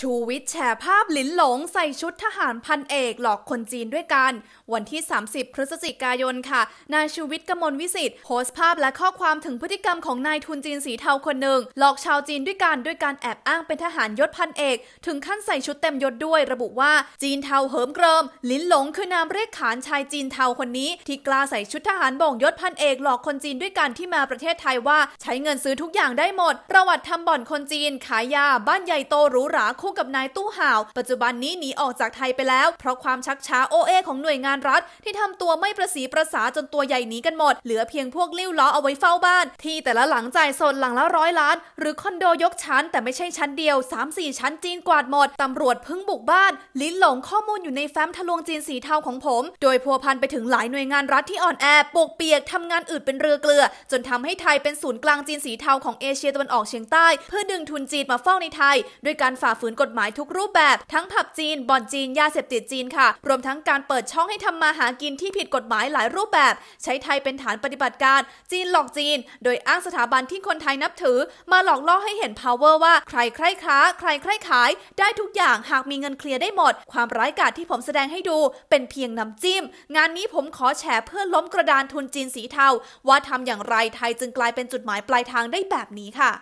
ชูวิทย์แชร์ภาพลิ้นหลงใส่ชุดทหารพันเอก หลอกคนจีนด้วยกัน วันที่ 30 พฤศจิกายนค่ะ นายชูวิทย์กมลวิสิต์โพสต์ภาพและข้อความถึงพฤติกรรมของนายทุนจีนสีเทาคนหนึ่งหลอกชาวจีนด้วยกันด้วยการแอบอ้างเป็นทหารยศพันเอก ถึงขั้นใส่ชุดเต็มยศด้วยระบุว่าจีนเทาเหิมเกริมลิ้นหลงคือนามเรียกขานชายจีนเทาคนนี้ ที่กล้าใส่ชุดทหารบ่งยศพันเอก หลอกคนจีนด้วยกันที่มาประเทศไทยว่าใช้เงินซื้อทุกอย่างได้หมด ประวัติทำบ่อนคนจีนขายยาบ้านใหญ่โตหรูหราคู่กับนายตู้ห่าวปัจจุบันนี้หนีออกจากไทยไปแล้ว เพราะความชักช้าโอเอของหน่วยงานรัฐที่ทำตัวไม่ประสีประสาจนตัวใหญ่หนีกันหมด เหลือเพียงพวกเลี้วล้อเอาไว้เฝ้าบ้านที่แต่ละหลังจ่ายสดหลังละร้อยล้านหรือคอนโดยกชั้นแต่ไม่ใช่ชั้นเดียว 3-4 ชั้นจีนกวาดหมดตำรวจพึ่งบุกบ้านลิ้นหลงข้อมูลอยู่ในแฟ้มทะลวงจีนสีเทาของผม โดยพัวพันไปถึงหลายหน่วยงานรัฐที่อ่อนแอปกเปียกทำงานอืดเป็นเรือเกลือ จนทำให้ไทยเป็นศูนย์กลางจีนสีเทาของเอเชียตะวันออกเฉียงใต้เพื่อดึงทุนจีนมาฟอาในไทยด้วยการฝ่าฝืนนกฎหมายทุกรูปแบบทั้งผับจีนบ่อนจีนยาเสพติดจีนค่ะ รวมทั้งการเปิดช่องให้ทำมาหากินที่ผิดกฎหมายหลายรูปแบบใช้ไทยเป็นฐานปฏิบัติการ จีนหลอกจีน โดยอ้างสถาบันที่คนไทยนับถือ มาหลอกล่อให้เห็น power ว่า ใครใครค้า ใครใครขายได้ทุกอย่างหากมีเงินเคลียร์ได้หมด ความร้ายกาจที่ผมแสดงให้ดูเป็นเพียงน้ำจิ้มงานนี้ผมขอแฉเพื่อล้มกระดานทุนจีนสีเทา ว่าทำอย่างไรไทยจึงกลายเป็นจุดหมายปลายทางได้แบบนี้ค่ะ